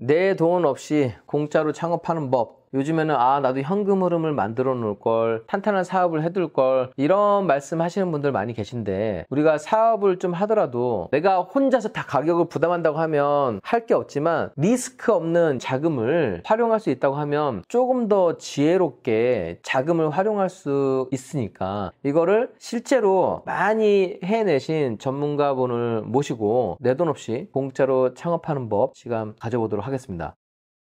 내 돈 없이 공짜로 창업하는 법 요즘에는 아 나도 현금 흐름을 만들어 놓을 걸 탄탄한 사업을 해 둘 걸 이런 말씀 하시는 분들 많이 계신데 우리가 사업을 좀 하더라도 내가 혼자서 다 가격을 부담한다고 하면 할 게 없지만 리스크 없는 자금을 활용할 수 있다고 하면 조금 더 지혜롭게 자금을 활용할 수 있으니까 이거를 실제로 많이 해내신 전문가분을 모시고 내 돈 없이 공짜로 창업하는 법 시간 가져보도록 하겠습니다.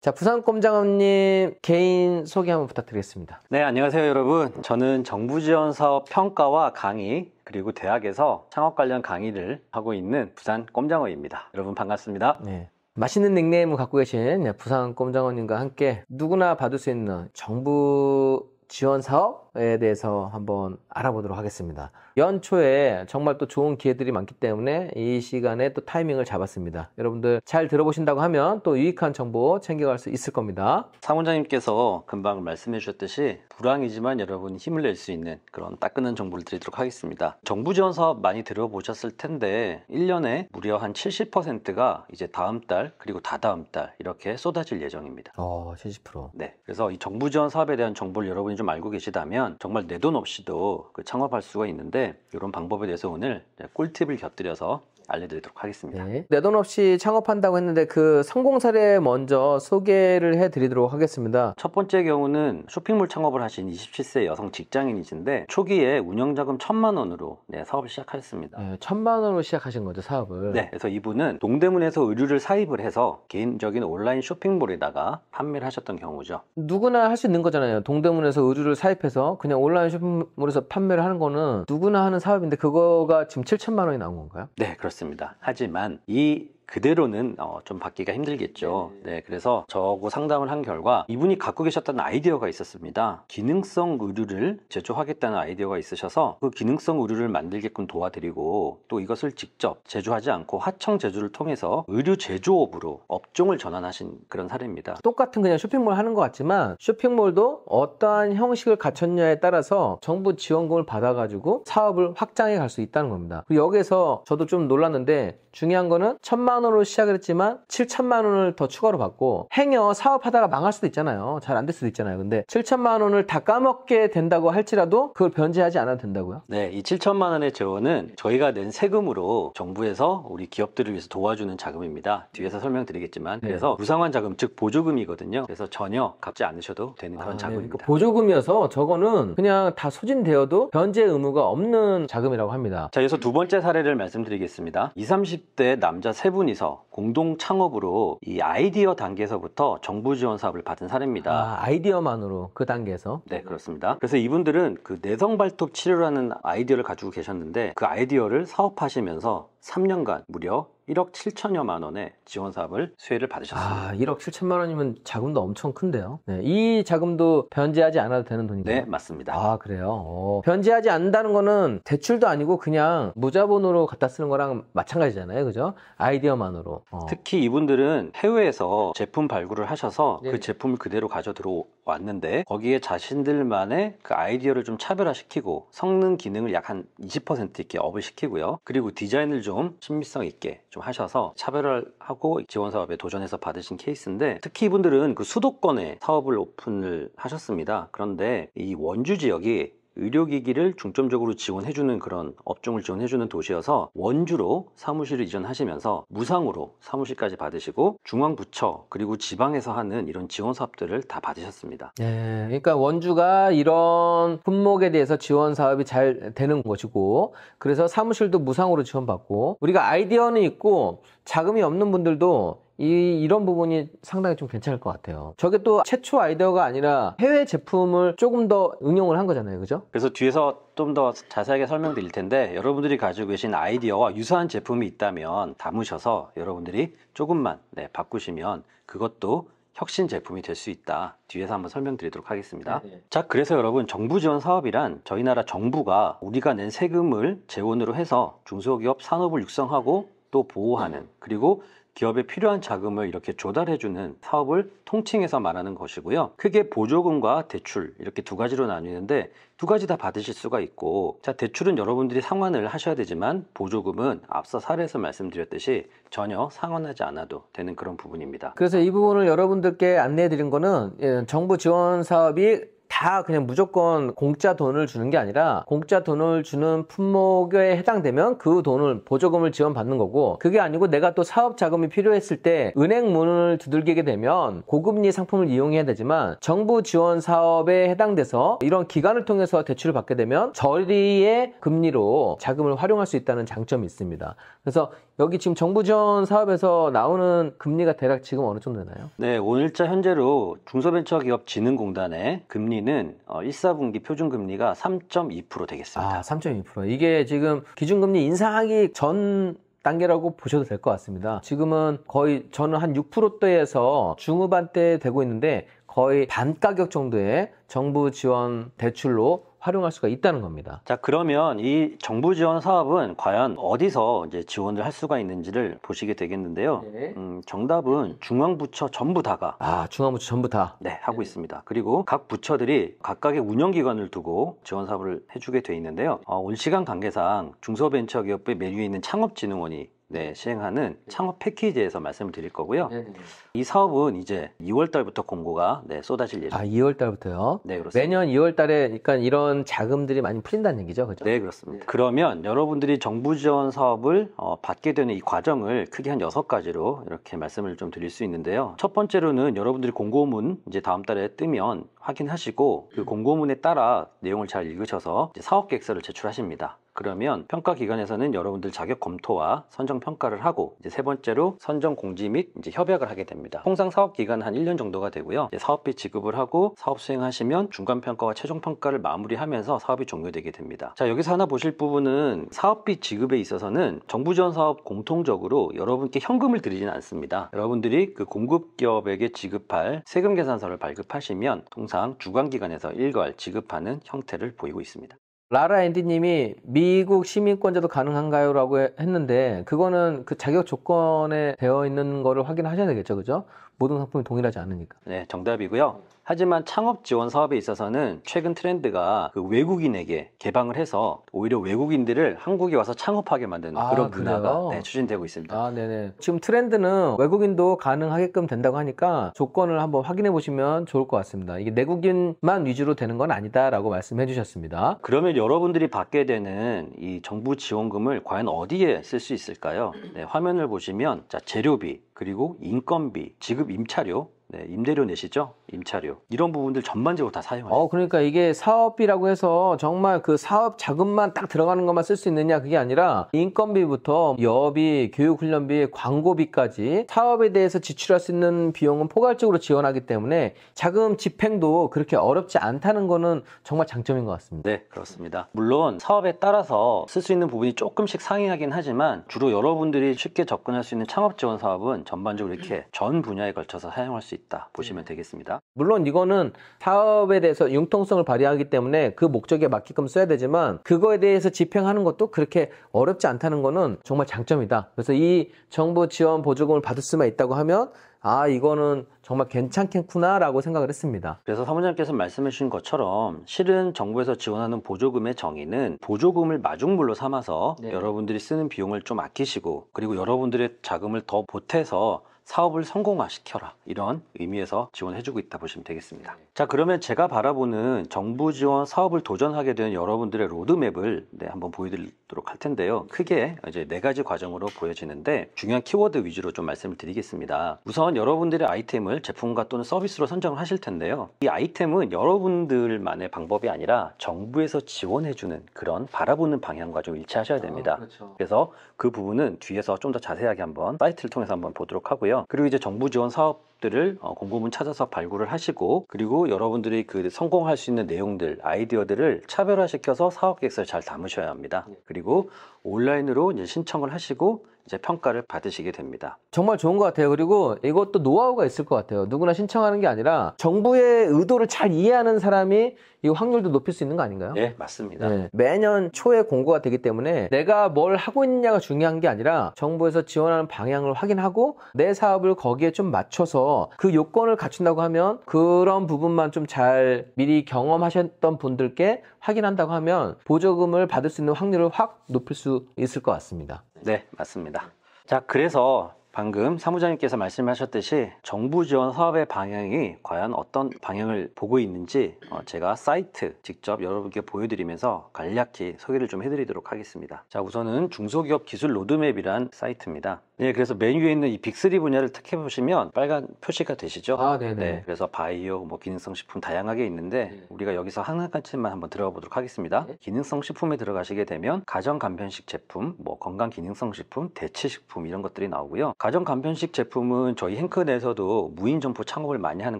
자, 부산꼼장어님 개인 소개 한번 부탁드리겠습니다. 네, 안녕하세요, 여러분. 저는 정부 지원 사업 평가와 강의 그리고 대학에서 창업 관련 강의를 하고 있는 부산 꼼장어입니다. 여러분 반갑습니다. 네. 맛있는 닉네임을 갖고 계신 부산 꼼장어님과 함께 누구나 받을 수 있는 정부 지원 사업 에 대해서 한번 알아보도록 하겠습니다. 연초에 정말 또 좋은 기회들이 많기 때문에 이 시간에 또 타이밍을 잡았습니다. 여러분들 잘 들어보신다고 하면 또 유익한 정보 챙겨갈 수 있을 겁니다. 사무장님께서 금방 말씀해 주셨듯이 불황이지만 여러분 힘을 낼 수 있는 그런 따끈한 정보를 드리도록 하겠습니다. 정부 지원 사업 많이 들어보셨을 텐데 1년에 무려 한 70%가 이제 다음 달 그리고 다다음 달 이렇게 쏟아질 예정입니다. 어, 70%. 네. 그래서 이 정부 지원 사업에 대한 정보를 여러분이 좀 알고 계시다면 하면 정말 내 돈 없이도 그 창업할 수가 있는데 이런 방법에 대해서 오늘 네, 꿀팁을 곁들여서 알려드리도록 하겠습니다. 네. 내돈 없이 창업한다고 했는데 그 성공 사례 먼저 소개를 해드리도록 하겠습니다. 첫 번째 경우는 쇼핑몰 창업을 하신 27세 여성 직장인이신데 초기에 운영자금 1천만 원으로 네, 사업을 시작하셨습니다. 네, 1천만 원으로 시작하신 거죠 사업을. 네, 그래서 이분은 동대문에서 의류를 사입을 해서 개인적인 온라인 쇼핑몰에다가 판매를 하셨던 경우죠. 누구나 할 수 있는 거잖아요. 동대문에서 의류를 사입해서 그냥 온라인 쇼핑몰에서 판매를 하는 거는 누구나 하는 사업인데 그거가 지금 7천만 원이 나온 건가요? 네, 그렇습니다. 그렇습니다. 하지만 이 그대로는 어, 좀 받기가 힘들겠죠. 네. 네, 그래서 저하고 상담을 한 결과 이분이 갖고 계셨던 아이디어가 있었습니다. 기능성 의류를 제조하겠다는 아이디어가 있으셔서 그 기능성 의류를 만들게끔 도와드리고 또 이것을 직접 제조하지 않고 하청 제조를 통해서 의류 제조업으로 업종을 전환하신 그런 사례입니다. 똑같은 그냥 쇼핑몰 하는 것 같지만 쇼핑몰도 어떠한 형식을 갖췄냐에 따라서 정부 지원금을 받아가지고 사업을 확장해 갈 수 있다는 겁니다. 여기에서 저도 좀 놀랐는데 중요한 거는 천만 3천만 원으로 시작을 했지만 7천만 원을 더 추가로 받고 행여 사업하다가 망할 수도 있잖아요. 잘 안 될 수도 있잖아요. 근데 7천만 원을 다 까먹게 된다고 할지라도 그걸 변제하지 않아도 된다고요? 네, 이 7천만 원의 재원은 저희가 낸 세금으로 정부에서 우리 기업들을 위해서 도와주는 자금입니다. 뒤에서 설명드리겠지만 네. 그래서 무상환 자금 즉 보조금이거든요. 그래서 전혀 갚지 않으셔도 되는 그런 아, 네. 그러니까 자금입니다. 네, 보조금이어서 저거는 그냥 다 소진되어도 변제 의무가 없는 자금이라고 합니다. 자, 여기서 두 번째 사례를 말씀드리겠습니다. 20, 30대 남자 세분 분이서 공동 창업으로 이 아이디어 단계에서부터 정부 지원 사업을 받은 사례입니다. 아, 아이디어만으로 그 단계에서? 네, 그렇습니다. 그래서 이분들은 그 내성 발톱 치료라는 아이디어를 가지고 계셨는데 그 아이디어를 사업하시면서 3년간 무려 1억 7천여만 원의 지원 사업을 수혜를 받으셨습니다. 아, 1억 7천만 원이면 자금도 엄청 큰데요. 네, 이 자금도 변제하지 않아도 되는 돈인가요 네, 맞습니다. 아, 그래요. 오, 어, 변제하지 않는다는 거는 대출도 아니고 그냥 무자본으로 갖다 쓰는 거랑 마찬가지잖아요. 그죠? 아이디어만으로. 어. 특히 이분들은 해외에서 제품 발굴을 하셔서 그 네. 그 제품을 그대로 가져 들어왔는데 거기에 자신들만의 그 아이디어를 좀 차별화시키고 성능 기능을 약 한 20% 이렇게 업을 시키고요. 그리고 디자인을 좀좀 신빙성 있게 좀 하셔서 차별을 하고 지원 사업에 도전해서 받으신 케이스인데 특히 이분들은 그 수도권에 사업을 오픈을 하셨습니다. 그런데 이 원주 지역이 의료기기를 중점적으로 지원해주는 그런 업종을 지원해주는 도시여서 원주로 사무실을 이전하시면서 무상으로 사무실까지 받으시고 중앙부처 그리고 지방에서 하는 이런 지원 사업들을 다 받으셨습니다. 네, 그러니까 원주가 이런 품목에 대해서 지원 사업이 잘 되는 것이고 그래서 사무실도 무상으로 지원받고 우리가 아이디어는 있고 자금이 없는 분들도 이, 이런 부분이 상당히 좀 괜찮을 것 같아요. 저게 또 최초 아이디어가 아니라 해외 제품을 조금 더 응용을 한 거잖아요. 그죠? 그래서 뒤에서 좀 더 자세하게 설명드릴 텐데 여러분들이 가지고 계신 아이디어와 유사한 제품이 있다면 담으셔서 여러분들이 조금만 네, 바꾸시면 그것도 혁신 제품이 될 수 있다 뒤에서 한번 설명드리도록 하겠습니다 네네. 네. 자 그래서 여러분 정부 지원 사업이란 저희 나라 정부가 우리가 낸 세금을 재원으로 해서 중소기업 산업을 육성하고 또 보호하는 그리고 기업에 필요한 자금을 이렇게 조달해주는 사업을 통칭해서 말하는 것이고요. 크게 보조금과 대출 이렇게 두 가지로 나뉘는데 두 가지 다 받으실 수가 있고 자 대출은 여러분들이 상환을 하셔야 되지만 보조금은 앞서 사례에서 말씀드렸듯이 전혀 상환하지 않아도 되는 그런 부분입니다. 그래서 이 부분을 여러분들께 안내해 드린 거는 예, 정부 지원 사업이 다 그냥 무조건 공짜 돈을 주는 게 아니라 공짜 돈을 주는 품목에 해당되면 그 돈을 보조금을 지원받는 거고 그게 아니고 내가 또 사업 자금이 필요했을 때 은행 문을 두들기게 되면 고금리 상품을 이용해야 되지만 정부 지원 사업에 해당돼서 이런 기관을 통해서 대출을 받게 되면 저리의 금리로 자금을 활용할 수 있다는 장점이 있습니다. 그래서 여기 지금 정부 지원 사업에서 나오는 금리가 대략 지금 어느 정도 되나요? 네, 오늘자 현재로 중소벤처기업진흥공단의 금리 금리는 1 어, 4분기 표준 금리가 3.2% 되겠습니다. 아, 3.2%. 이게 지금 기준금리 인상하기 전 단계라고 보셔도 될 것 같습니다. 지금은 거의 저는 한 6%대에서 중후반대 되고 있는데 거의 반 가격 정도의 정부 지원 대출로 활용할 수가 있다는 겁니다. 자, 그러면 이 정부 지원 사업은 과연 어디서 이제 지원을 할 수가 있는지를 보시게 되겠는데요. 네. 음, 정답은 중앙부처 전부 다가 아, 중앙부처 전부 다. 네, 하고 네. 있습니다. 그리고 각 부처들이 각각의 운영 기관을 두고 지원 사업을 해 주게 돼 있는데요. 어, 온 시간 관계상 중소벤처기업부의 메뉴에 있는 창업진흥원이 네, 시행하는 네. 창업 패키지에서 말씀을 드릴 거고요. 네네. 네, 네. 이 사업은 이제 2월 달부터 공고가 네, 쏟아질 예정. 입니 아, 2월 달부터요? 네, 그렇습니다. 매년 2월 달에 그러니까 이런 자금들이 많이 풀린다는 얘기죠. 그죠? 네, 그렇습니다. 네. 그러면 여러분들이 정부 지원 사업을 어, 받게 되는 이 과정을 크게 한6 가지로 이렇게 말씀을 좀 드릴 수 있는데요. 첫 번째로는 여러분들이 공고문 이제 다음 달에 뜨면 확인하시고 그 음. 공고문에 따라 내용을 잘 읽으셔서 사업 계획서를 제출하십니다. 그러면 평가 기관에서는 여러분들 자격 검토와 선정 평가를 하고 이제 세 번째로 선정 공지 및 이제 협약을 하게 됩니다. 통상 사업 기간 한 1년 정도가 되고요. 사업비 지급을 하고 사업 수행하시면 중간 평가와 최종 평가를 마무리하면서 사업이 종료되게 됩니다. 자 여기서 하나 보실 부분은 사업비 지급에 있어서는 정부 지원 사업 공통적으로 여러분께 현금을 드리진 않습니다. 여러분들이 그 공급 기업에게 지급할 세금 계산서를 발급하시면 통상 주관 기관에서 일괄 지급하는 형태를 보이고 있습니다. 라라 앤디님이 미국 시민권자도 가능한가요? 라고 했는데 그거는 그 자격 조건에 되어 있는 거를 확인하셔야 되겠죠. 그죠? 모든 상품이 동일하지 않으니까. 네, 정답이고요. 하지만 창업 지원 사업에 있어서는 최근 트렌드가 그 외국인에게 개방을 해서 오히려 외국인들을 한국에 와서 창업하게 만드는 아, 그런 문화가 네, 추진되고 있습니다. 아, 네네. 지금 트렌드는 외국인도 가능하게끔 된다고 하니까 조건을 한번 확인해 보시면 좋을 것 같습니다. 이게 내국인만 위주로 되는 건 아니다라고 말씀해 주셨습니다. 그러면 여러분들이 받게 되는 이 정부 지원금을 과연 어디에 쓸 수 있을까요? 네, 화면을 보시면 자, 재료비 그리고 인건비 지금 임차료 네, 임대료 내시죠? 임차료. 이런 부분들 전반적으로 다사용하요 어, 그러니까 이게 사업비라고 해서 정말 그 사업 자금만 딱 들어가는 것만 쓸 수 있느냐 그게 아니라 인건비부터 여비, 교육훈련비, 광고비까지 사업에 대해서 지출할 수 있는 비용은 포괄적으로 지원하기 때문에 자금 집행도 그렇게 어렵지 않다는 거는 정말 장점인 것 같습니다. 네, 그렇습니다. 물론 사업에 따라서 쓸 수 있는 부분이 조금씩 상이하긴 하지만 주로 여러분들이 쉽게 접근할 수 있는 창업 지원 사업은 전반적으로 이렇게 전 분야에 걸쳐서 사용할 수 있다. 있다 보시면 네. 되겠습니다. 물론 이거는 사업에 대해서 융통성을 발휘하기 때문에 그 목적에 맞게끔 써야 되지만 그거에 대해서 집행하는 것도 그렇게 어렵지 않다는 거는 정말 장점이다. 그래서 이 정부 지원 보조금을 받을 수만 있다고 하면 아 이거는 정말 괜찮겠구나라고 생각을 했습니다. 그래서 사무장님께서 말씀해 주신 것처럼 실은 정부에서 지원하는 보조금의 정의는 보조금을 마중물로 삼아서 네. 여러분들이 쓰는 비용을 좀 아끼시고 그리고 여러분들의 자금을 더 보태서 사업을 성공화시켜라 이런 의미에서 지원해주고 있다 보시면 되겠습니다. 네. 자 그러면 제가 바라보는 정부 지원 사업을 도전하게 된 여러분들의 로드맵을 네, 한번 보여드리도록 할 텐데요 크게 이제 네 가지 과정으로 보여지는데 중요한 키워드 위주로 좀 말씀을 드리겠습니다 우선 여러분들의 아이템을 제품과 또는 서비스로 선정을 하실 텐데요 이 아이템은 여러분들만의 방법이 아니라 정부에서 지원해주는 그런 바라보는 방향과 좀 일치하셔야 됩니다 아, 그렇죠. 그래서 그 부분은 뒤에서 좀 더 자세하게 한번 사이트를 통해서 한번 보도록 하고요 그리고 이제 정부 지원 사업들을 어, 공고문 찾아서 발굴을 하시고 그리고 여러분들이 그 성공할 수 있는 내용들, 아이디어들을 차별화시켜서 사업 계획서에 잘 담으셔야 합니다. 예. 그리고 온라인으로 이제 신청을 하시고 이제 평가를 받으시게 됩니다. 정말 좋은 것 같아요. 그리고 이것도 노하우가 있을 것 같아요. 누구나 신청하는 게 아니라 정부의 의도를 잘 이해하는 사람이 이 확률도 높일 수 있는 거 아닌가요? 네, 맞습니다. 네. 매년 초에 공고가 되기 때문에 내가 뭘 하고 있느냐가 중요한 게 아니라 정부에서 지원하는 방향을 확인하고 내 사업을 거기에 좀 맞춰서 그 요건을 갖춘다고 하면 그런 부분만 좀 잘 미리 경험하셨던 분들께 확인한다고 하면 보조금을 받을 수 있는 확률을 확 높일 수 있을 것 같습니다. 네, 맞습니다. 자, 그래서 방금 사무장님께서 말씀하셨듯이 정부 지원 사업의 방향이 과연 어떤 방향을 보고 있는지 어, 제가 사이트 직접 여러분께 보여드리면서 간략히 소개를 좀 해드리도록 하겠습니다. 자 우선은 중소기업 기술 로드맵이란 사이트입니다. 네, 그래서 맨 위에 있는 이 빅3 분야를 택해 보시면 빨간 표시가 되시죠? 아, 네네. 네, 그래서 바이오, 뭐 기능성 식품 다양하게 있는데 네. 우리가 여기서 하나같이만 한번 들어가 보도록 하겠습니다. 네. 기능성 식품에 들어가시게 되면 가정 간편식 제품, 뭐 건강 기능성 식품, 대체 식품 이런 것들이 나오고요. 가정 간편식 제품은 저희 행크 내에서도 무인 점포 창업을 많이 하는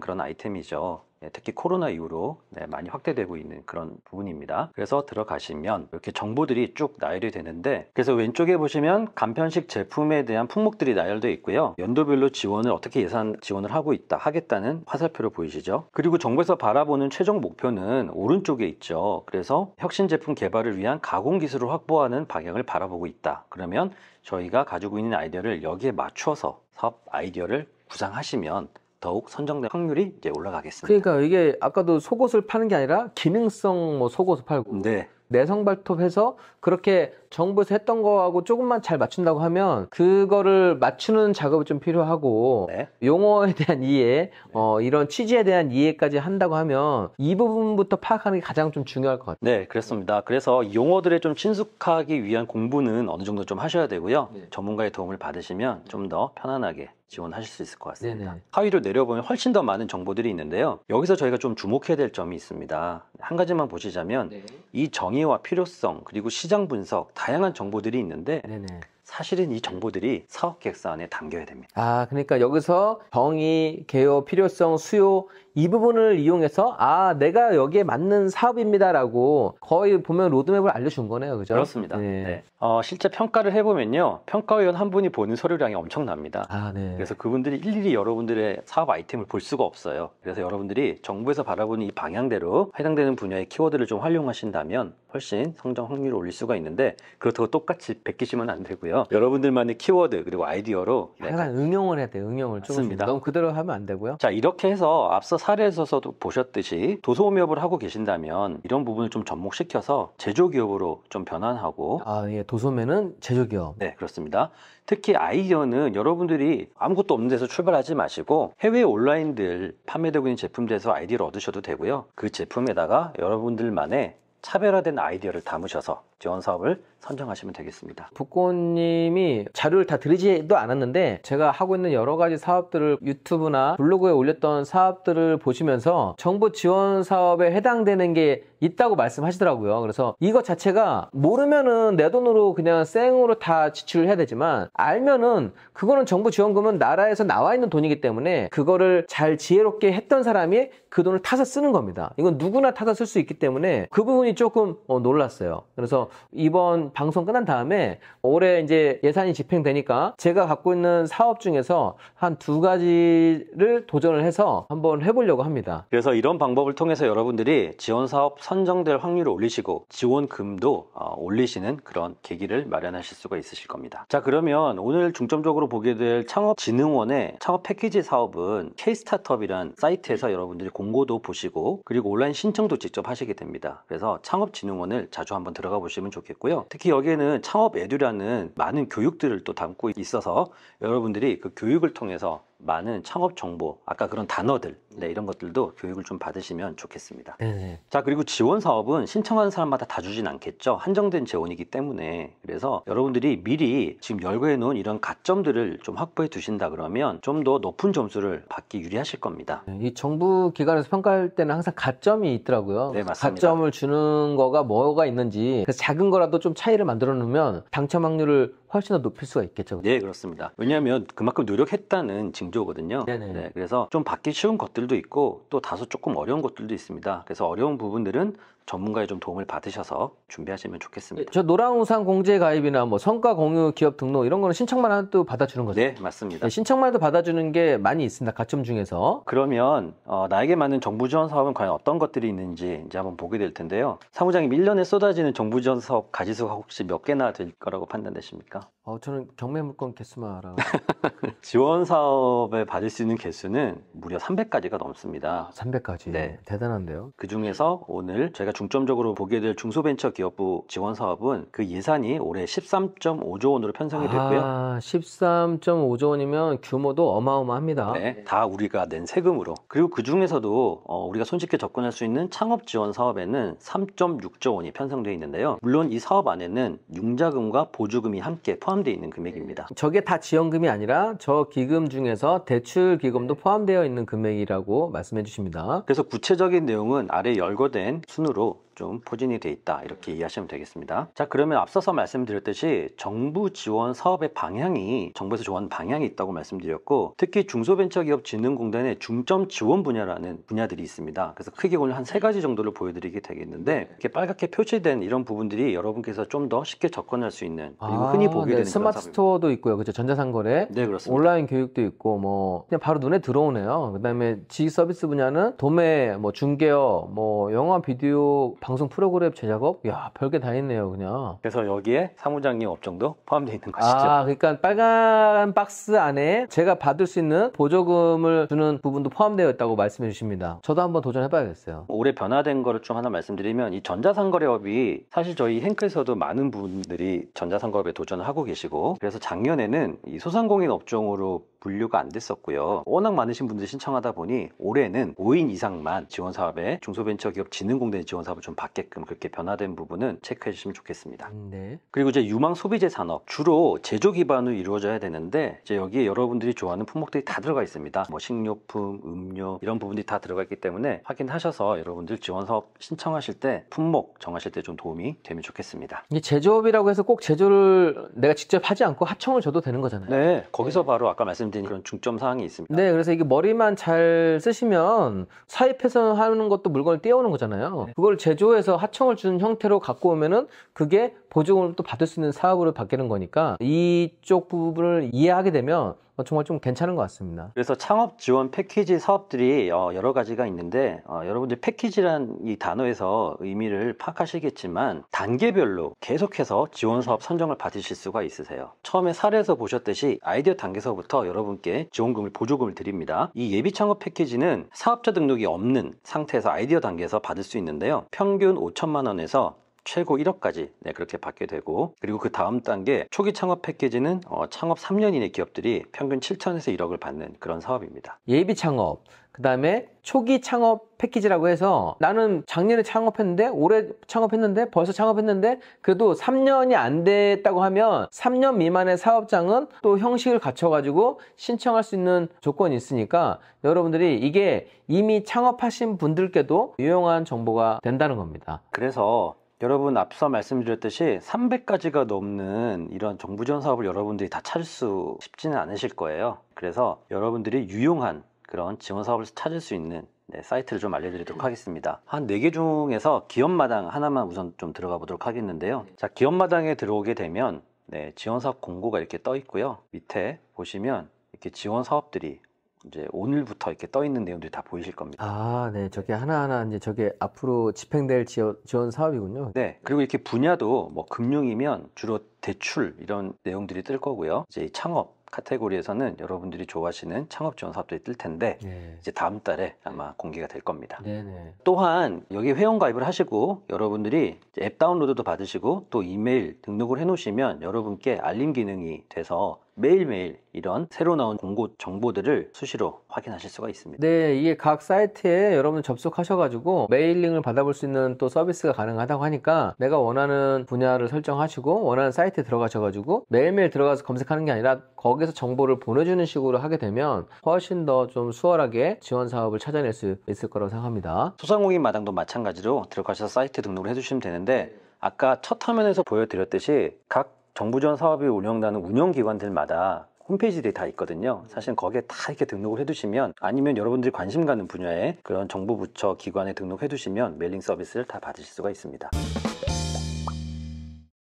그런 아이템이죠. 예, 특히 코로나 이후로 네, 많이 확대되고 있는 그런 부분입니다. 그래서 들어가시면 이렇게 정보들이 쭉 나열이 되는데 그래서 왼쪽에 보시면 간편식 제품에 대한 품목들이 나열되어 있고요. 연도별로 지원을 어떻게 예산 지원을 하고 있다 하겠다는 화살표로 보이시죠. 그리고 정부에서 바라보는 최종 목표는 오른쪽에 있죠. 그래서 혁신 제품 개발을 위한 가공 기술을 확보하는 방향을 바라보고 있다. 그러면 저희가 가지고 있는 아이디어를 여기에 맞춰서 사업 아이디어를 구상하시면 더욱 선정된 확률이 이제 올라가겠습니다. 그러니까 이게 아까도 속옷을 파는 게 아니라 기능성 뭐 속옷을 팔고 네. 내성 발톱해서 그렇게 정부에서 했던 거하고 조금만 잘 맞춘다고 하면 그거를 맞추는 작업이 좀 필요하고 네. 용어에 대한 이해, 네. 어, 이런 취지에 대한 이해까지 한다고 하면 이 부분부터 파악하는 게 가장 좀 중요할 것 같아요. 네, 그렇습니다. 그래서 용어들에 좀 친숙하기 위한 공부는 어느 정도 좀 하셔야 되고요. 네. 전문가의 도움을 받으시면 좀 더 편안하게 지원하실 수 있을 것 같습니다. 네네. 하위로 내려보면 훨씬 더 많은 정보들이 있는데요. 여기서 저희가 좀 주목해야 될 점이 있습니다. 한 가지만 보시자면 네. 이 정의와 필요성 그리고 시장 분석 다양한 정보들이 있는데 네네. 사실은 이 정보들이 사업 계획서 안에 담겨야 됩니다. 아, 그러니까 여기서 정의, 개요, 필요성, 수요 이 부분을 이용해서 아 내가 여기에 맞는 사업입니다라고 거의 보면 로드맵을 알려준 거네요, 그죠? 그렇습니다. 네. 네. 어, 실제 평가를 해보면요, 평가위원 한 분이 보는 서류량이 엄청납니다. 아, 네. 그래서 그분들이 일일이 여러분들의 사업 아이템을 볼 수가 없어요. 그래서 여러분들이 정부에서 바라보는 이 방향대로 해당되는 분야의 키워드를 좀 활용하신다면 훨씬 성장 확률을 올릴 수가 있는데 그렇다고 똑같이 베끼시면 안 되고요. 여러분들만의 키워드 그리고 아이디어로 약간 네. 응용을 해야 돼요. 응용을 맞습니다. 조금 그럼 그대로 하면 안 되고요. 자 이렇게 해서 앞서 사례에서도 보셨듯이 도소매업을 하고 계신다면 이런 부분을 좀 접목시켜서 제조기업으로 좀 변환하고 아, 예. 도소매는 제조기업. 네, 그렇습니다. 특히 아이디어는 여러분들이 아무것도 없는 데서 출발하지 마시고 해외 온라인들 판매되고 있는 제품들에서 아이디어를 얻으셔도 되고요. 그 제품에다가 여러분들만의 차별화된 아이디어를 담으셔서 지원 사업을 선정하시면 되겠습니다. 부고님이 자료를 다 드리지도 않았는데 제가 하고 있는 여러 가지 사업들을 유튜브나 블로그에 올렸던 사업들을 보시면서 정부 지원 사업에 해당되는 게 있다고 말씀하시더라고요. 그래서 이거 자체가 모르면은 내 돈으로 그냥 쌩으로 다 지출을 해야 되지만 알면은 그거는 정부 지원금은 나라에서 나와 있는 돈이기 때문에 그거를 잘 지혜롭게 했던 사람이 그 돈을 타서 쓰는 겁니다. 이건 누구나 타서 쓸 수 있기 때문에 그 부분이 조금 어, 놀랐어요. 그래서 이번 방송 끝난 다음에 올해 이제 예산이 집행되니까 제가 갖고 있는 사업 중에서 한 두 가지를 도전을 해서 한번 해보려고 합니다. 그래서 이런 방법을 통해서 여러분들이 지원 사업 선정될 확률을 올리시고 지원금도 어, 올리시는 그런 계기를 마련하실 수가 있으실 겁니다. 자 그러면 오늘 중점적으로 보게 될 창업진흥원의 창업 패키지 사업은 K-스타트업이란 사이트에서 여러분들이 공고도 보시고 그리고 온라인 신청도 직접 하시게 됩니다. 그래서 창업진흥원을 자주 한번 들어가 보시면 보시면 좋겠고요. 특히 여기에는 창업 에듀라는 많은 교육들을 또 담고 있어서 여러분들이 그 교육을 통해서 많은 창업 정보, 아까 그런 단어들, 네, 음. 이런 것들도 교육을 좀 받으시면 좋겠습니다. 네네. 자, 그리고 지원 사업은 신청하는 사람마다 다 주진 않겠죠. 한정된 재원이기 때문에. 그래서 여러분들이 미리 지금 열거해 놓은 이런 가점들을 좀 확보해 두신다 그러면 좀 더 높은 점수를 받기 유리하실 겁니다. 네, 이 정부 기관에서 평가할 때는 항상 가점이 있더라고요. 네, 맞습니다. 가점을 주는 거가 뭐가 있는지 그 작은 거라도 좀 차이를 만들어 놓으면 당첨 확률을 훨씬 더 높일 수가 있겠죠. 네, 그렇습니다. 왜냐하면 그만큼 노력했다는 징조거든요. 네네. 네, 그래서 좀 받기 쉬운 것들도 있고 또 다소 조금 어려운 것들도 있습니다. 그래서 어려운 부분들은 전문가의 좀 도움을 받으셔서 준비하시면 좋겠습니다. 저 노랑우산 공제 가입이나 뭐 성과 공유 기업 등록 이런 거는 신청만 하해또 받아주는 거죠? 네, 맞습니다. 네, 신청만 해도 받아주는 게 많이 있습니다. 가점 중에서. 그러면 어, 나에게 맞는 정부 지원 사업은 과연 어떤 것들이 있는지 이제 한번 보게 될 텐데요. 사무장님 1년에 쏟아지는 정부 지원 사업 가지수가 혹시 몇 개나 될 거라고 판단되십니까? 어, 저는 경매 물건 개수만 알아요. 지원 사업에 받을 수 있는 개수는 무려 300가지가 넘습니다. 300가지. 네. 대단한데요. 그 중에서 오늘 저희가 중점적으로 보게 될 중소벤처기업부 지원 사업은 그 예산이 올해 13.5조 원으로 편성이 됐고요. 아, 13.5조 원이면 규모도 어마어마합니다. 네. 다 우리가 낸 세금으로. 그리고 그 중에서도 어, 우리가 손쉽게 접근할 수 있는 창업 지원 사업에는 3.6조 원이 편성되어 있는데요. 물론 이 사업 안에는 융자금과 보조금이 함께 포함 포함되어 있는 금액입니다. 네. 저게 다 지원금이 아니라 저 기금 중에서 대출 기금도 포함되어 있는 금액이라고 말씀해 주십니다. 그래서 구체적인 내용은 아래 열거된 순으로 좀 포진이 돼 있다 이렇게 이해하시면 되겠습니다 자 그러면 앞서서 말씀드렸듯이 정부 지원 사업의 방향이 정부에서 좋아하는 방향이 있다고 말씀드렸고 특히 중소벤처기업진흥공단의 중점 지원 분야라는 분야들이 있습니다 그래서 크게 오늘 한 세 가지 정도를 보여드리게 되겠는데 네. 이렇게 빨갛게 표시된 이런 부분들이 여러분께서 좀 더 쉽게 접근할 수 있는 그리고 아, 흔히 보게 아, 네. 되는 스마트 스토어도 있고요 그렇죠 전자상거래 네 그렇습니다 온라인 교육도 있고 뭐 그냥 바로 눈에 들어오네요 그 다음에 지식 서비스 분야는 도매 뭐 중개업 뭐 영화 비디오 방송 프로그램 제작업, 야 별게 다 있네요 그냥. 그래서 여기에 사무장님 업종도 포함되어 있는 것이죠. 아, 그러니까 빨간 박스 안에 제가 받을 수 있는 보조금을 주는 부분도 포함되어 있다고 말씀해 주십니다. 저도 한번 도전해봐야겠어요. 올해 변화된 거를 좀 하나 말씀드리면 이 전자상거래업이 사실 저희 행크에서도 많은 분들이 전자상거래업에 도전 하고 계시고 그래서 작년에는 이 소상공인 업종으로 분류가 안 됐었고요. 워낙 많으신 분들이 신청하다 보니 올해는 5인 이상만 지원 사업에 중소벤처기업진흥공단 지원 사업을 좀좀 받게끔 그렇게 변화된 부분은 체크해 주시면 좋겠습니다. 음, 네. 그리고 이제 유망 소비재 산업 주로 제조 기반으로 이루어져야 되는데 이제 여기에 여러분들이 좋아하는 품목들이 다 들어가 있습니다. 뭐 식료품, 음료 이런 부분들이 다 들어가 있기 때문에 확인하셔서 여러분들 지원 사업 신청하실 때 품목 정하실 때 좀 도움이 되면 좋겠습니다. 이게 제조업이라고 해서 꼭 제조를 내가 직접 하지 않고 하청을 줘도 되는 거잖아요. 네, 거기서 네. 바로 아까 말씀드린 그런 중점 사항이 있습니다. 네, 그래서 이게 머리만 잘 쓰시면 사입해서 하는 것도 물건을 떼어오는 거잖아요. 네. 그걸 제조 제조해서 하청을 주는 형태로 갖고 오면은 그게 보증을 또 받을 수 있는 사업으로 바뀌는 거니까 이쪽 부분을 이해하게 되면 어, 정말 좀 괜찮은 것 같습니다. 그래서 창업 지원 패키지 사업들이 어, 여러 가지가 있는데 어, 여러분들 패키지란 이 단어에서 의미를 파악하시겠지만 단계별로 계속해서 지원 사업 선정을 받으실 수가 있으세요. 처음에 사례에서 보셨듯이 아이디어 단계서부터 여러분께 지원금을 보조금을 드립니다. 이 예비 창업 패키지는 사업자 등록이 없는 상태에서 아이디어 단계에서 받을 수 있는데요. 평균 5천만 원에서 최고 1억까지 네, 그렇게 받게 되고 그리고 그 다음 단계 초기 창업 패키지는 어, 창업 3년 이내 기업들이 평균 7천에서 1억을 받는 그런 사업입니다. 예비 창업 그 다음에 초기 창업 패키지라고 해서 나는 작년에 창업했는데 올해 창업했는데 벌써 창업했는데 그래도 3년이 안 됐다고 하면 3년 미만의 사업장은 또 형식을 갖춰가지고 신청할 수 있는 조건이 있으니까 여러분들이 이게 이미 창업하신 분들께도 유용한 정보가 된다는 겁니다. 그래서 여러분 앞서 말씀드렸듯이 300가지가 넘는 이런 정부 지원 사업을 여러분들이 다 찾을 수 쉽지는 않으실 거예요. 그래서 여러분들이 유용한 그런 지원 사업을 찾을 수 있는 네, 사이트를 좀 알려드리도록 하겠습니다. 한 4개 중에서 기업마당 하나만 우선 좀 들어가 보도록 하겠는데요. 네. 자, 기업마당에 들어오게 되면 네, 지원 사업 공고가 이렇게 떠 있고요. 밑에 보시면 이렇게 지원 사업들이 이제 오늘부터 이렇게 떠 있는 내용들이 다 보이실 겁니다. 아, 네. 저게 하나하나 이제 저게 앞으로 집행될 지원, 사업이군요. 네. 그리고 이렇게 분야도 뭐 금융이면 주로 대출 이런 내용들이 뜰 거고요. 이제 창업 카테고리에서는 여러분들이 좋아하시는 창업 지원 사업들이 뜰 텐데 네. 이제 다음 달에 아마 공개가 될 겁니다. 네네. 네. 또한 여기 회원 가입을 하시고 여러분들이 앱 다운로드도 받으시고 또 이메일 등록을 해놓으시면 여러분께 알림 기능이 돼서 매일매일 이런 새로 나온 공고 정보들을 수시로 확인하실 수가 있습니다. 네, 이게 각 사이트에 여러분 접속하셔가지고 메일링을 받아볼 수 있는 또 서비스가 가능하다고 하니까 내가 원하는 분야를 설정하시고 원하는 사이트에 들어가셔가지고 매일매일 들어가서 검색하는 게 아니라 거기서 정보를 보내주는 식으로 하게 되면 훨씬 더 좀 수월하게 지원 사업을 찾아낼 수 있을 거라고 생각합니다. 소상공인 마당도 마찬가지로 들어가셔서 사이트 등록을 해주시면 되는데 아까 첫 화면에서 보여드렸듯이 각 정부 전 사업이 운영되는 운영기관들마다 홈페이지들이 다 있거든요 사실 거기에 다 이렇게 등록을 해두시면 아니면 여러분들이 관심 가는 분야에 그런 정부 부처 기관에 등록해 두시면 메일링 서비스를 다 받으실 수가 있습니다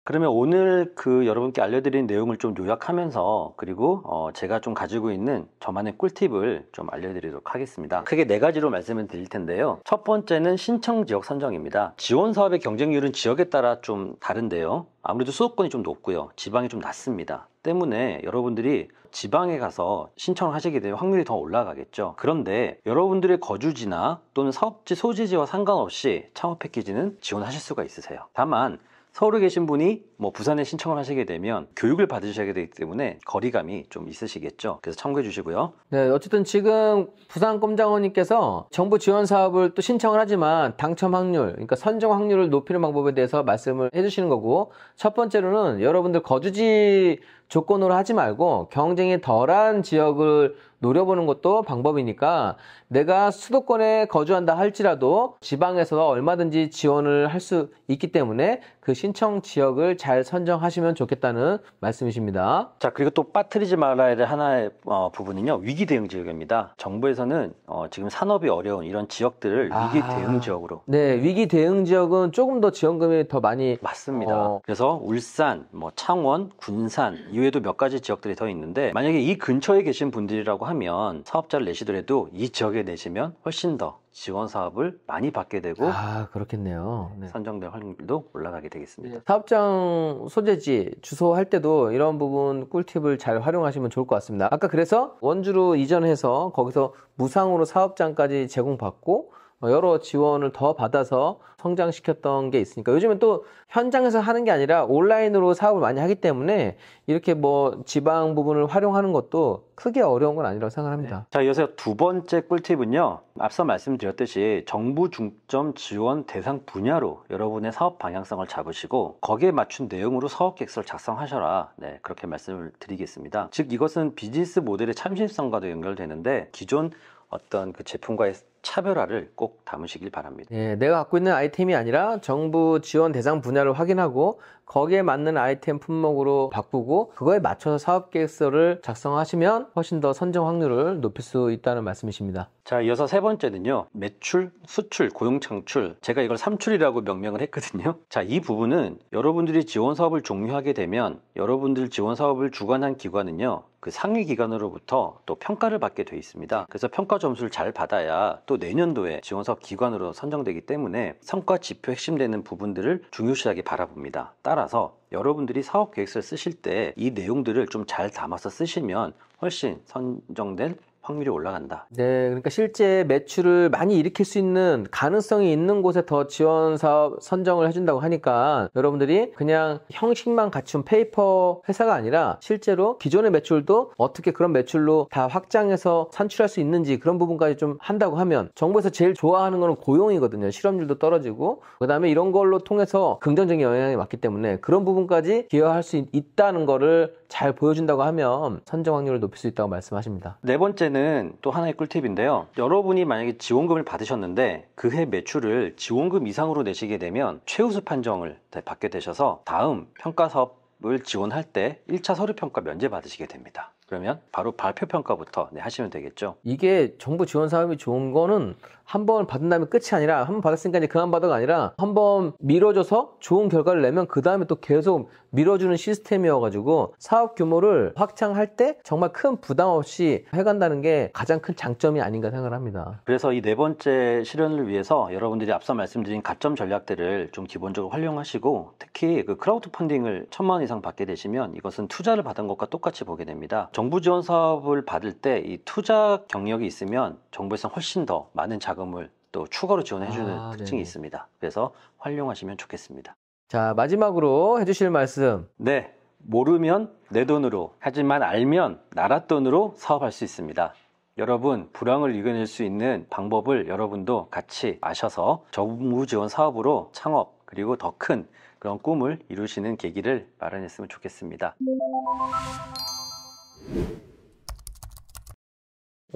그러면 오늘 그 여러분께 알려드린 내용을 좀 요약하면서 그리고 어 제가 좀 가지고 있는 저만의 꿀팁을 좀 알려드리도록 하겠습니다. 크게 네 가지로 말씀을 드릴 텐데요. 첫 번째는 신청 지역 선정입니다. 지원 사업의 경쟁률은 지역에 따라 좀 다른데요. 아무래도 수도권이 좀 높고요. 지방이 좀 낮습니다. 때문에 여러분들이 지방에 가서 신청을 하시게 되면 확률이 더 올라가겠죠. 그런데 여러분들의 거주지나 또는 사업지 소지지와 상관없이 창업 패키지는 지원하실 수가 있으세요. 다만 서울에 계신 분이 뭐 부산에 신청을 하시게 되면 교육을 받으셔야 되기 때문에 거리감이 좀 있으시겠죠. 그래서 참고해 주시고요. 네, 어쨌든 지금 부산 꼼장원님께서 정부 지원 사업을 또 신청을 하지만 당첨 확률, 그러니까 선정 확률을 높이는 방법에 대해서 말씀을 해주시는 거고 첫 번째로는 여러분들 거주지 조건으로 하지 말고 경쟁이 덜한 지역을 노려보는 것도 방법이니까 내가 수도권에 거주한다 할지라도 지방에서 얼마든지 지원을 할 수 있기 때문에 그 신청 지역을 잘 선정하시면 좋겠다는 말씀이십니다. 자 그리고 또 빠뜨리지 말아야 될 하나의 어, 부분은요 위기 대응 지역입니다. 정부에서는 어, 지금 산업이 어려운 이런 지역들을 아, 위기 대응 지역으로 네 위기 대응 지역은 조금 더 지원금이 더 많이 맞습니다. 어... 그래서 울산, 뭐 창원, 군산 이외에도 몇 가지 지역들이 더 있는데 만약에 이 근처에 계신 분들이라고 하면 하면 사업자를 내시더라도 이 지역에 내시면 훨씬 더 지원 사업을 많이 받게 되고 아 그렇겠네요 네. 선정될 확률도 올라가게 되겠습니다 네. 사업장 소재지 주소 할 때도 이런 부분 꿀팁을 잘 활용하시면 좋을 것 같습니다 아까 그래서 원주로 이전해서 거기서 무상으로 사업장까지 제공받고 어, 여러 지원을 더 받아서 성장시켰던 게 있으니까 요즘은 또 현장에서 하는 게 아니라 온라인으로 사업을 많이 하기 때문에 이렇게 뭐 지방 부분을 활용하는 것도 크게 어려운 건 아니라고 생각합니다. 네. 자, 이어서 두 번째 꿀팁은요. 앞서 말씀드렸듯이 정부 중점 지원 대상 분야로 여러분의 사업 방향성을 잡으시고 거기에 맞춘 내용으로 사업 계획서를 작성하셔라. 네, 그렇게 말씀을 드리겠습니다. 즉 이것은 비즈니스 모델의 참신성과도 연결되는데 기존 어떤 그 제품과의 차별화를 꼭 담으시길 바랍니다. 네, 내가 갖고 있는 아이템이 아니라 정부 지원 대상 분야를 확인하고 거기에 맞는 아이템 품목으로 바꾸고 그거에 맞춰서 사업 계획서를 작성하시면 훨씬 더 선정 확률을 높일 수 있다는 말씀이십니다. 자, 이어서 세 번째는요. 매출, 수출, 고용 창출. 제가 이걸 삼출이라고 명명을 했거든요. 자, 이 부분은 여러분들이 지원 사업을 종료하게 되면 여러분들 지원 사업을 주관한 기관은요. 그 상위 기관으로부터 또 평가를 받게 돼 있습니다. 그래서 평가 점수를 잘 받아야 또 내년도에 지원 사업 기관으로 선정되기 때문에 성과 지표 핵심되는 부분들을 중요시하게 바라봅니다. 따라 따라서 여러분들이 사업 계획서를 쓰실 때 이 내용들을 좀 잘 담아서 쓰시면 훨씬 선정된 확률이 올라간다. 네, 그러니까 실제 매출을 많이 일으킬 수 있는 가능성이 있는 곳에 더 지원 사업 선정을 해준다고 하니까 여러분들이 그냥 형식만 갖춘 페이퍼 회사가 아니라 실제로 기존의 매출도 어떻게 그런 매출로 다 확장해서 산출할 수 있는지 그런 부분까지 좀 한다고 하면 정부에서 제일 좋아하는 거는 고용이거든요. 실업률도 떨어지고 그다음에 이런 걸로 통해서 긍정적인 영향이 왔기 때문에 그런 부분까지 기여할 수 있다는 거를 잘 보여준다고 하면 선정 확률을 높일 수 있다고 말씀하십니다. 네 번째는 또 하나의 꿀팁인데요. 여러분이 만약에 지원금을 받으셨는데 그 해 매출을 지원금 이상으로 내시게 되면 최우수 판정을 받게 되셔서 다음 평가 사업을 지원할 때 1차 서류 평가 면제 받으시게 됩니다. 그러면 바로 발표 평가부터 네, 하시면 되겠죠. 이게 정부 지원 사업이 좋은 거는 한번 받은 다음에 끝이 아니라 한 번 받았으니까 이제 그만 받아가 아니라 한 번 밀어줘서 좋은 결과를 내면 그 다음에 또 계속 밀어주는 시스템이어가지고 사업 규모를 확장할 때 정말 큰 부담 없이 해간다는 게 가장 큰 장점이 아닌가 생각을 합니다. 그래서 이 네 번째 실현을 위해서 여러분들이 앞서 말씀드린 가점 전략들을 좀 기본적으로 활용하시고 특히 그 크라우드 펀딩을 천만 이상 받게 되시면 이것은 투자를 받은 것과 똑같이 보게 됩니다. 정부 지원 사업을 받을 때 이 투자 경력이 있으면 정부에서 훨씬 더 많은 자금 자금을 또 추가로 지원해주는 아, 특징이 네네. 있습니다. 그래서 활용하시면 좋겠습니다. 자, 마지막으로 해주실 말씀. 네. 모르면 내 돈으로, 하지만 알면 나라 돈으로 사업할 수 있습니다. 여러분, 불황을 이겨낼 수 있는 방법을 여러분도 같이 아셔서 정부 지원 사업으로 창업, 그리고 더 큰 그런 꿈을 이루시는 계기를 마련했으면 좋겠습니다.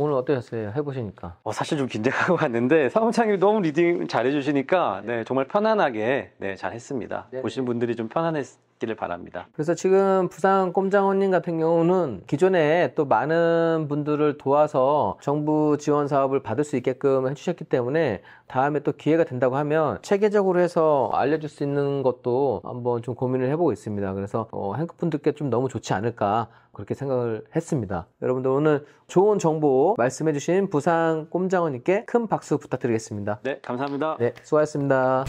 오늘 어떠셨어요? 해보시니까. 어, 사실 좀 긴장하고 왔는데 사무장님 이 너무 리딩 잘해주시니까 네. 네, 정말 편안하게 네, 잘했습니다. 네. 보신 분들이 좀 편안했 있기를 바랍니다. 그래서 지금 부산 꼼장원님 같은 경우는 기존에 또 많은 분들을 도와서 정부 지원 사업을 받을 수 있게끔 해주셨기 때문에 다음에 또 기회가 된다고 하면 체계적으로 해서 알려줄 수 있는 것도 한번 좀 고민을 해보고 있습니다. 그래서 어, 행크분들께 좀 너무 좋지 않을까 그렇게 생각을 했습니다. 여러분들 오늘 좋은 정보 말씀해주신 부산 꼼장원님께 큰 박수 부탁드리겠습니다. 네, 감사합니다. 네, 수고하셨습니다.